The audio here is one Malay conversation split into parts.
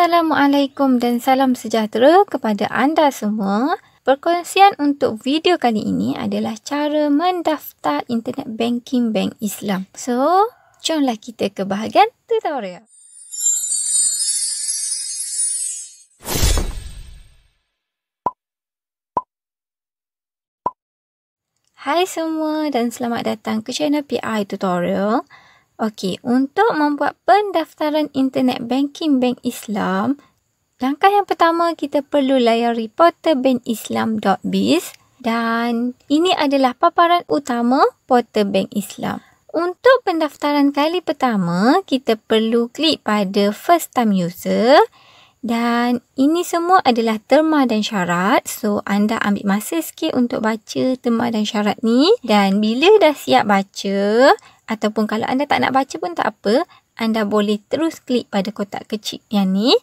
Assalamualaikum dan salam sejahtera kepada anda semua. Perkongsian untuk video kali ini adalah cara mendaftar internet banking Bank Islam. So, jomlah kita ke bahagian tutorial. Hai semua dan selamat datang ke channel PI Tutorial. Okey, untuk membuat pendaftaran internet banking Bank Islam, langkah yang pertama kita perlu layari portalbankislam.biz dan ini adalah paparan utama portal Bank Islam. Untuk pendaftaran kali pertama, kita perlu klik pada first time user dan ini semua adalah terma dan syarat. So anda ambil masa sikit untuk baca terma dan syarat ni dan bila dah siap baca, ataupun kalau anda tak nak baca pun tak apa, anda boleh terus klik pada kotak kecil yang ni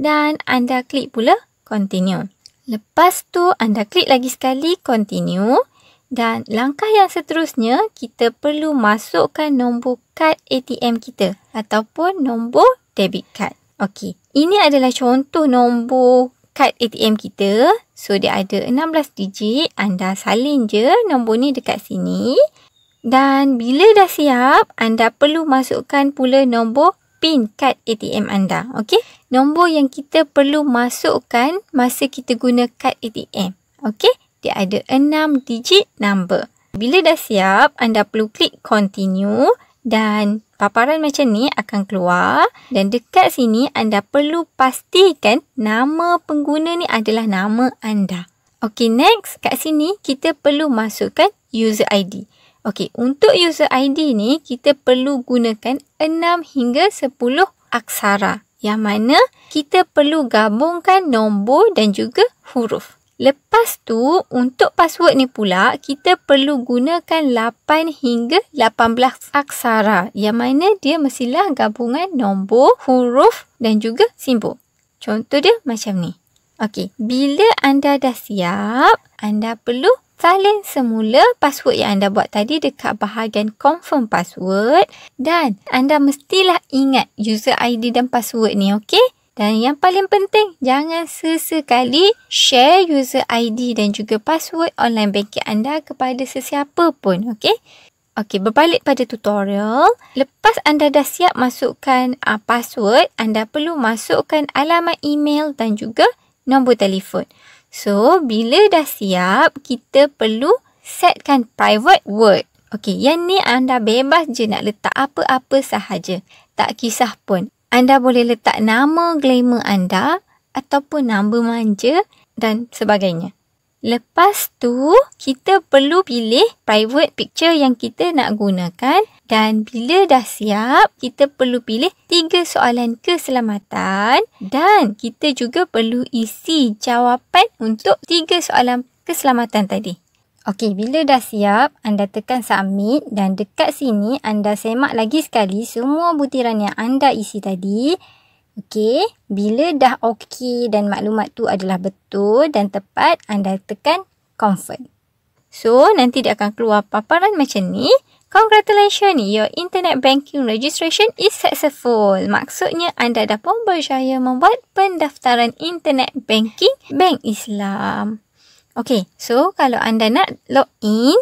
dan anda klik pula continue. Lepas tu anda klik lagi sekali continue dan langkah yang seterusnya kita perlu masukkan nombor kad ATM kita ataupun nombor debit card. Okey, ini adalah contoh nombor kad ATM kita. So dia ada 16 digit, anda salin je nombor ni dekat sini dan bila dah siap, anda perlu masukkan pula nombor PIN kad ATM anda. Okey? Nombor yang kita perlu masukkan masa kita guna kad ATM. Okey? Dia ada enam digit number. Bila dah siap, anda perlu klik continue dan paparan macam ni akan keluar dan dekat sini anda perlu pastikan nama pengguna ni adalah nama anda. Okey, next kat sini kita perlu masukkan user ID. Okey, untuk user ID ni kita perlu gunakan 6 hingga 10 aksara yang mana kita perlu gabungkan nombor dan juga huruf. Lepas tu, untuk password ni pula, kita perlu gunakan 8 hingga 18 aksara yang mana dia mestilah gabungan nombor, huruf dan juga simbol. Contoh dia macam ni. Okey, bila anda dah siap, anda perlu salin semula password yang anda buat tadi dekat bahagian confirm password dan anda mestilah ingat user ID dan password ni okey dan yang paling penting jangan sesekali share user ID dan juga password online banking anda kepada sesiapa pun okey Okey, berbalik pada tutorial. Lepas anda dah siap masukkan uh, password, anda perlu masukkan alamat email dan juga nombor telefon. So, bila dah siap, kita perlu setkan private word. Okey, yang ni anda bebas je nak letak apa-apa sahaja. Tak kisah pun. Anda boleh letak nama glamour anda ataupun nama manja dan sebagainya. Lepas tu, kita perlu pilih private picture yang kita nak gunakan dan bila dah siap, kita perlu pilih tiga soalan keselamatan dan kita juga perlu isi jawapan untuk tiga soalan keselamatan tadi. Okey, bila dah siap, anda tekan submit dan dekat sini anda semak lagi sekali semua butiran yang anda isi tadi Okey, bila dah okey dan maklumat tu adalah betul dan tepat, anda tekan confirm. So, nanti dia akan keluar paparan macam ni. Congratulations, your internet banking registration is successful. Maksudnya anda dah pun berjaya membuat pendaftaran internet banking Bank Islam. Okey, so kalau anda nak log in,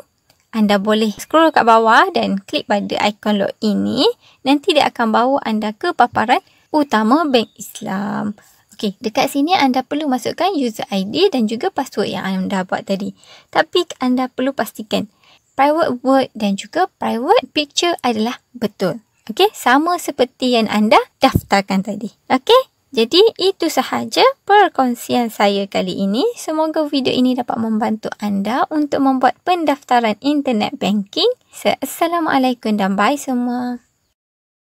anda boleh scroll kat bawah dan klik pada ikon log in ni. Nanti dia akan bawa anda ke paparan utama bank Islam. Okey, dekat sini anda perlu masukkan user ID dan juga password yang anda buat tadi. Tapi anda perlu pastikan private word dan juga private picture adalah betul. Okey, sama seperti yang anda daftarkan tadi. Okey, jadi itu sahaja perkongsian saya kali ini. Semoga video ini dapat membantu anda untuk membuat pendaftaran internet banking. Assalamualaikum dan bye semua.